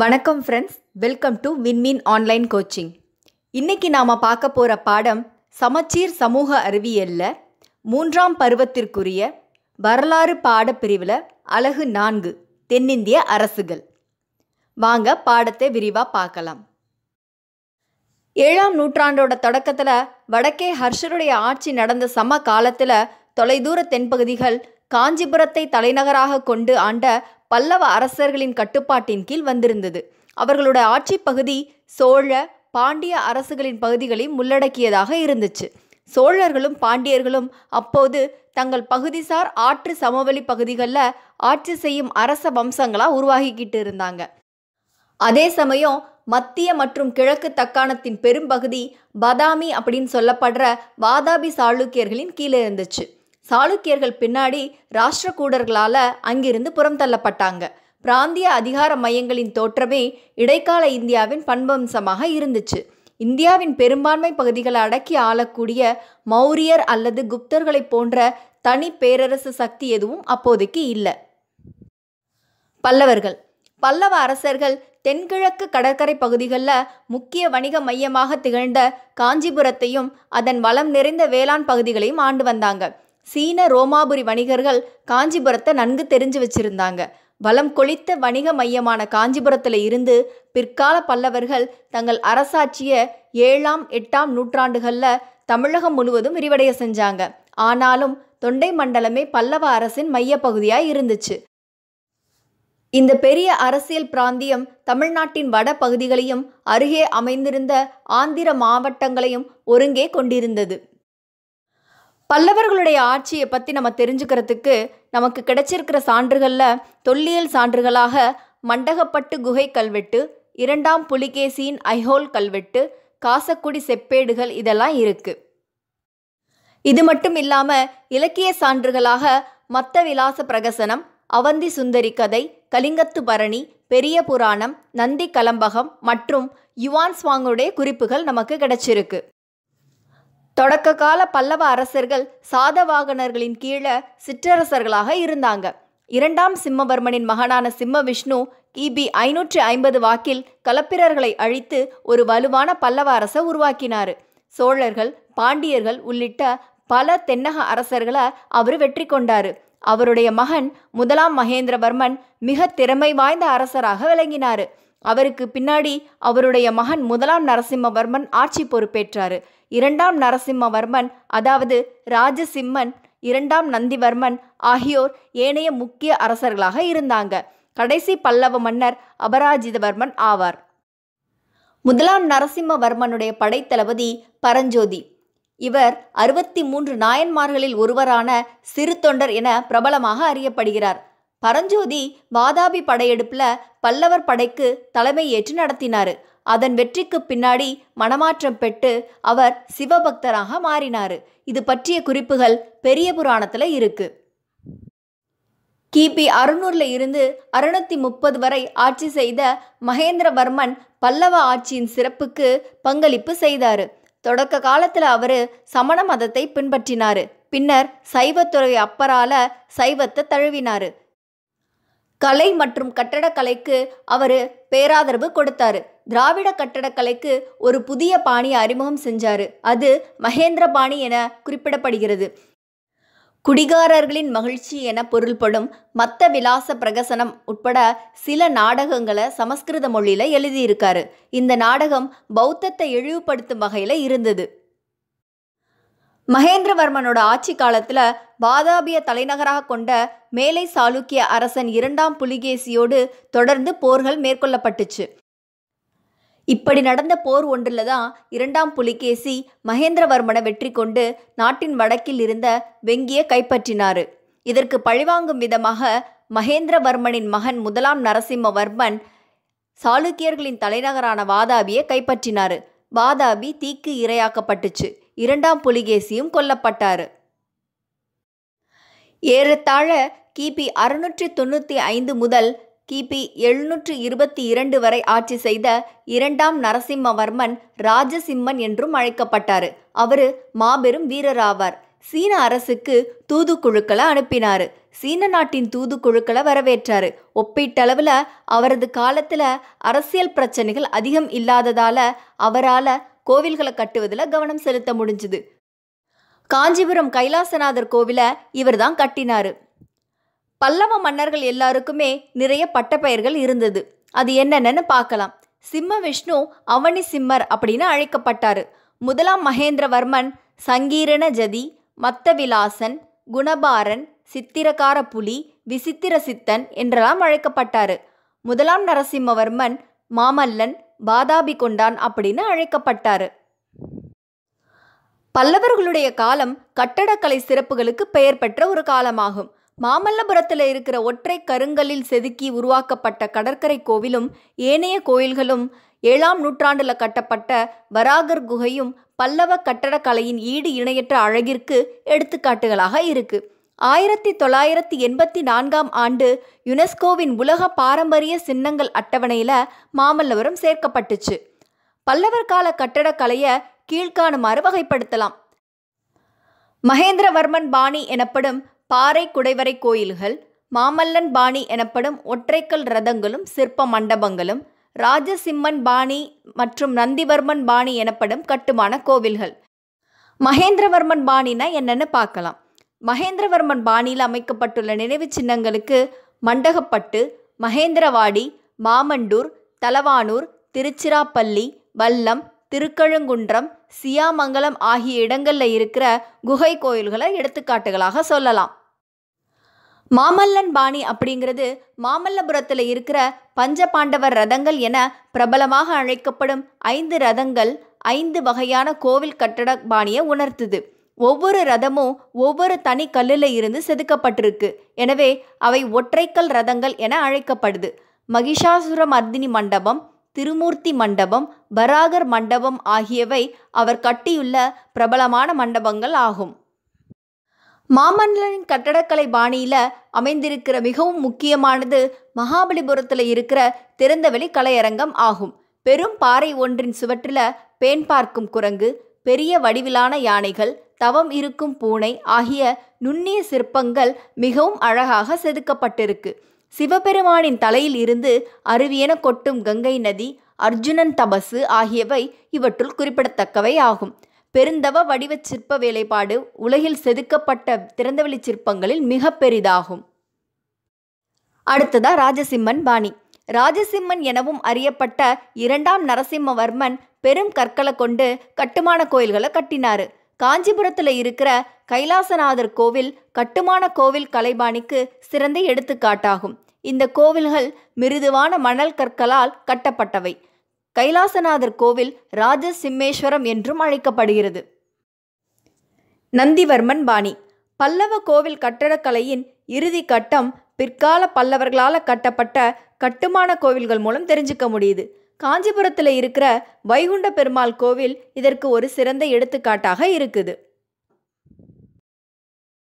வணக்கம் friends welcome to Vinmeen online coaching இன்னைக்கு நாம் பார்க்க போகிற பாடம் சமச்சீர் சமூக அறிவியலில் மூன்றாம் பருவத்திற்குரிய வரலாறு பாடப்பிரிவில் அழகு நான்கு தென்னிந்திய அரசுகள் வாங்க பாடத்தை விரிவாக பார்க்கலாம் ஏழாம் நூற்றாண்டோட தொடக்கத்தில் வடக்கே ஹர்ஷருடைய ஆட்சி நடந்த சம காலத்தில் தொலைதூர தென்பகுதிகள் காஞ்சிபுரத்தை தலைநகராக கொண்டு ஆண்ட பல்லவ அரசர்களின் கட்டுப்பாட்டின் கீழ் வந்திருந்தது அவர்களோட ஆட்சி பகுதி சோழ பாண்டிய அரசுகளின் பகுதிகளை உள்ளடக்கியதாக இருந்துச்சு சோழர்களும் பாண்டியர்களும் அப்போது தங்கள் பகுதிசார் ஆற்று சமவெளி பகுதிகளில் ஆட்சி செய்யும் அரச வம்சங்களாக உருவாகிக்கிட்டு இருந்தாங்க அதே சமயம் மத்திய மற்றும் கிழக்கு தக்காணத்தின் பெரும்பகுதி பதாமி அப்படின்னு சொல்லப்படுற வாதாபி சாளுக்கியர்களின் கீழே இருந்துச்சு சாளுக்கியர்கள் பின்னாடி ராஷ்டிரகூடர்களால் அங்கிருந்து புறம் தள்ளப்பட்டாங்க பிராந்திய அதிகார மையங்களின் தோற்றமே இடைக்கால இந்தியாவின் பண்பம்சமாக இருந்துச்சு இந்தியாவின் பெரும்பான்மை பகுதிகளை அடக்கி ஆளக்கூடிய மௌரியர் அல்லது குப்தர்களைப் போன்ற தனி பேரரசு சக்தி எதுவும் அப்போதைக்கு இல்லை பல்லவர்கள் பல்லவ அரசர்கள் தென்கிழக்கு கடற்கரை பகுதிகளில் முக்கிய வணிக மையமாக திகழ்ந்த காஞ்சிபுரத்தையும் அதன் வளம் நிறைந்த வேளாண் பகுதிகளையும் ஆண்டு வந்தாங்க சீன ரோமாபுரி வணிகர்கள் காஞ்சிபுரத்தை நன்கு தெரிஞ்சு வச்சிருந்தாங்க வளம் கொளித்த வணிக மையமான காஞ்சிபுரத்தில் இருந்து பிற்கால பல்லவர்கள் தங்கள் அரசாட்சியை ஏழாம் எட்டாம் நூற்றாண்டுகளில் தமிழகம் முழுவதும் விரிவடைய செஞ்சாங்க ஆனாலும் தொண்டை மண்டலமே பல்லவ அரசின் மையப்பகுதியாக இருந்துச்சு இந்த பெரிய அரசியல் பிராந்தியம் தமிழ்நாட்டின் வட பகுதிகளையும் அருகே அமைந்திருந்த ஆந்திர மாவட்டங்களையும் ஒருங்கே கொண்டிருந்தது பல்லவர்களுடைய ஆட்சியை பற்றி நம்ம தெரிஞ்சுக்கிறதுக்கு நமக்கு கிடைச்சிருக்கிற சான்றுகளில் தொல்லியல் சான்றுகளாக மண்டகப்பட்டு குகை கல்வெட்டு இரண்டாம் புலிகேசியின் ஐஹோல் கல்வெட்டு காசக்குடி செப்பேடுகள் இதெல்லாம் இருக்குது இது மட்டும் இல்லாமல் இலக்கிய சான்றுகளாக மத்த விலாச பிரகசனம் அவந்தி சுந்தரி கதை கலிங்கத்து பரணி பெரிய புராணம் நந்தி கலம்பகம் மற்றும் யுவான் சுவாங்குடைய குறிப்புகள் நமக்கு கிடைச்சிருக்கு தொடக்க கால பல்லவ அரசர்கள் சாதவாகனர்களின் கீழே சிற்றரசர்களாக இருந்தாங்க இரண்டாம் சிம்மவர்மனின் மகனான சிம்ம விஷ்ணு கிபி ஐநூற்றி ஐம்பது வாக்கில் கலப்பிரர்களை அழித்து ஒரு வலுவான பல்லவ அரசை உருவாக்கினார் சோழர்கள் பாண்டியர்கள் உள்ளிட்ட பல தென்னக அரசர்களை அவர் வெற்றி கொண்டார் அவருடைய மகன் முதலாம் மகேந்திரவர்மன் மிக திறமை வாய்ந்த அரசராக விளங்கினார் அவருக்கு பின்னாடி அவருடைய மகன் முதலாம் நரசிம்மவர்மன் ஆட்சி பொறுப்பேற்றாரு இரண்டாம் நரசிம்மவர்மன் அதாவது ராஜசிம்மன் இரண்டாம் நந்திவர்மன் ஆகியோர் ஏனைய முக்கிய அரசர்களாக இருந்தாங்க கடைசி பல்லவ மன்னர் அபராஜிதவர்மன் ஆவார் முதலாம் நரசிம்மவர்மனுடைய படைத்தளபதி பரஞ்சோதி இவர் அறுபத்தி மூன்று நாயன்மார்களில் ஒருவரான சிறு தொண்டர் என பிரபலமாக அறியப்படுகிறார் பரஞ்சோதி வாதாபி படையெடுப்புல பல்லவர் படைக்கு தலைமை ஏற்று நடத்தினாரு அதன் வெற்றிக்கு பின்னாடி மனமாற்றம் பெற்று அவர் சிவபக்தராக மாறினாரு இது பற்றிய குறிப்புகள் பெரிய புராணத்துல இருக்கு கிபி அறுநூறுல இருந்து அறுநூத்தி முப்பது வரை ஆட்சி செய்த மகேந்திரவர்மன் பல்லவ ஆட்சியின் சிறப்புக்கு பங்களிப்பு செய்தார் தொடக்க காலத்தில் அவர் சமண மதத்தை பின்பற்றினார் பின்னர் சைவத்துறை அப்பரால சைவத்தை தழுவினாரு கலை மற்றும் கட்டடக்கலைக்கு அவர் பேராதரவு கொடுத்தார் திராவிட கட்டடக்கலைக்கு ஒரு புதிய பாணி அறிமுகம் செஞ்சார் அது மகேந்திர பாணி என குறிப்பிடப்படுகிறது குடிகாரர்களின் மகிழ்ச்சி என பொருள்படும் மத்த விலாச பிரகசனம் உட்பட சில நாடகங்களை சமஸ்கிருத மொழியில் எழுதியிருக்காரு இந்த நாடகம் பௌத்தத்தை இழிவுபடுத்தும் வகையில் இருந்தது மகேந்திரவர்மனோட ஆட்சி காலத்தில் வாதாபிய தலைநகராக கொண்ட மேலை சாளுக்கிய அரசன் இரண்டாம் புலிகேசியோடு தொடர்ந்து போர்கள் மேற்கொள்ளப்பட்டுச்சு இப்படி நடந்த போர் ஒன்றில் தான் இரண்டாம் புலிகேசி மகேந்திரவர்மனை வெற்றி கொண்டு நாட்டின் வடக்கில் இருந்த வெங்கியை கைப்பற்றினார் இதற்கு பழிவாங்கும் விதமாக மகேந்திரவர்மனின் மகன் முதலாம் நரசிம்மவர்மன் சாளுக்கியர்களின் தலைநகரான வாதாபியை கைப்பற்றினார் வாதாபி தீக்கு இரையாக்கப்பட்டுச்சு இரண்டாம் புலிகேசியும் கொல்லப்பட்டார் ஏறத்தாழ கிபி அறுநூற்றி தொண்ணூற்றி ஐந்து முதல் கிபி எழுநூற்று இருபத்தி இரண்டு வரை ஆட்சி செய்த இரண்டாம் நரசிம்மவர்மன் ராஜசிம்மன் என்றும் அழைக்கப்பட்டார் அவர் மாபெரும் வீரராவார் சீன அரசுக்கு தூதுக்குழுக்களை அனுப்பினார் சீன நாட்டின் தூதுக்குழுக்களை வரவேற்றார் ஒப்பீட்டளவில் அவரது காலத்தில் அரசியல் பிரச்சனைகள் அதிகம் இல்லாததால் அவரால் கோவில்களை கட்டுவதில் கவனம் செலுத்த முடிஞ்சுது காஞ்சிபுரம் கைலாசநாதர் கோவிலை இவர் தான் கட்டினார் பல்லவ மன்னர்கள் எல்லாருக்குமே நிறைய பட்டப்பெயர்கள் இருந்தது அது என்னென்னு பார்க்கலாம் சிம்ம விஷ்ணு அவனி சிம்மர் அப்படின்னு அழைக்கப்பட்டார் முதலாம் மகேந்திரவர்மன் சங்கீரண ஜதி மத்தவிலாசன் குணபாரன் சித்திரக்கார புலி விசித்திர சித்தன் என்றெல்லாம் அழைக்கப்பட்டார் முதலாம் நரசிம்மவர்மன் மாமல்லன் பாதாபி கொண்டான் அப்படின்னு அழைக்கப்பட்டாரு பல்லவர்களுடைய காலம் கட்டடக்கலை சிறப்புகளுக்கு பெயர் பெற்ற ஒரு காலமாகும் மாமல்லபுரத்தில் இருக்கிற ஒற்றை கருங்கலில் செதுக்கி உருவாக்கப்பட்ட கடற்கரை கோவிலும் ஏனைய கோயில்களும் ஏழாம் நூற்றாண்டில் கட்டப்பட்ட வராகர் குகையும் பல்லவ கட்டடக்கலையின் ஈடு இணையற்ற அழகிற்கு எடுத்துக்காட்டுகளாக இருக்குது ஆயிரத்தி தொள்ளாயிரத்தி எண்பத்தி நான்காம் ஆண்டு யுனெஸ்கோவின் உலக பாரம்பரிய சின்னங்கள் அட்டவணையில் மாமல்லபுரம் சேர்க்கப்பட்டுச்சு பல்லவர் கால கட்டடக்கலையை கீழ்காணுமாறு வகைப்படுத்தலாம் மகேந்திரவர்மன் பாணி எனப்படும் பாறை குடைவரை கோயில்கள் மாமல்லன் பாணி எனப்படும் ஒற்றைக்கல் ரதங்களும் சிற்ப மண்டபங்களும் ராஜசிம்மன் பாணி மற்றும் நந்திவர்மன் பாணி எனப்படும் கட்டுமான கோவில்கள் மகேந்திரவர்மன் பாணினா என்னென்னு பார்க்கலாம் மகேந்திரவர்மன் பாணியில் அமைக்கப்பட்டுள்ள நினைவு சின்னங்களுக்கு மண்டகப்பட்டு மகேந்திரவாடி மாமண்டூர் தலவானூர் திருச்சிராப்பள்ளி வல்லம் திருக்கழுங்குன்றம் சியாமங்கலம் ஆகிய இடங்களில் இருக்கிற குகை கோயில்களை எடுத்துக்காட்டுகளாக சொல்லலாம் மாமல்லன் பாணி அப்படிங்கிறது மாமல்லபுரத்தில் இருக்கிற பஞ்ச பாண்டவர் ரதங்கள் என பிரபலமாக அழைக்கப்படும் ஐந்து ரதங்கள் ஐந்து வகையான கோவில் கட்டட பாணியை உணர்த்துது ஒவ்வொரு ரதமும் ஒவ்வொரு தனி கல்லில் இருந்து செதுக்கப்பட்டிருக்கு எனவே அவை ஒற்றைக்கல் ரதங்கள் என அழைக்கப்படுது மகிஷாசுர மர்தினி மண்டபம் திருமூர்த்தி மண்டபம் பராகர் மண்டபம் ஆகியவை அவர் கட்டியுள்ள பிரபலமான மண்டபங்கள் ஆகும் மாமன்னரின் கட்டடக்கலை பாணியில் அமைந்திருக்கிற மிகவும் முக்கியமானது மகாபலிபுரத்தில் இருக்கிற திறந்தவெளி கலையரங்கம் ஆகும் பெரும் பாறை ஒன்றின் சுவற்றில் பேன் பார்க்கும் குரங்கு பெரிய வடிவிலான யானைகள் தவம் இருக்கும் பூனை ஆகிய நுண்ணிய சிற்பங்கள் மிகவும் அழகாக செதுக்கப்பட்டிருக்கு சிவபெருமானின் தலையில் இருந்து அருவியென கொட்டும் கங்கை நதி அர்ஜுனன் தபசு ஆகியவை இவற்றுள் குறிப்பிடத்தக்கவை ஆகும் பெருந்தவ வடிவ சிற்ப வேலைப்பாடு உலகில் செதுக்கப்பட்ட திறந்தவெளி சிற்பங்களில் மிக பெரிதாகும் அடுத்ததா ராஜசிம்மன் பாணி ராஜசிம்மன் எனவும் அறியப்பட்ட இரண்டாம் நரசிம்மவர்மன் பெரும் கற்களை கொண்டு கட்டுமான கோயில்களை கட்டினாரு காஞ்சிபுரத்தில் இருக்கிற கைலாசநாதர் கோவில் கட்டுமான கோவில் கலைபாணிக்கு சிறந்த எடுத்துக்காட்டாகும் இந்த கோவில்கள் மிருதுவான மணல் கற்களால் கட்டப்பட்டவை கைலாசநாதர் கோவில் ராஜசிம்மேஸ்வரம் என்றும் அழைக்கப்படுகிறது நந்திவர்மன் பாணி பல்லவ கோவில் கட்டடக்கலையின் இறுதி கட்டம் பிற்கால பல்லவர்களால் கட்டப்பட்ட கட்டுமான கோவில்கள் மூலம் தெரிஞ்சுக்க முடியுது காஞ்சிபுரத்தில் இருக்கிற வைகுண்ட பெருமாள் கோவில் இதற்கு ஒரு சிறந்த எடுத்துக்காட்டாக இருக்குது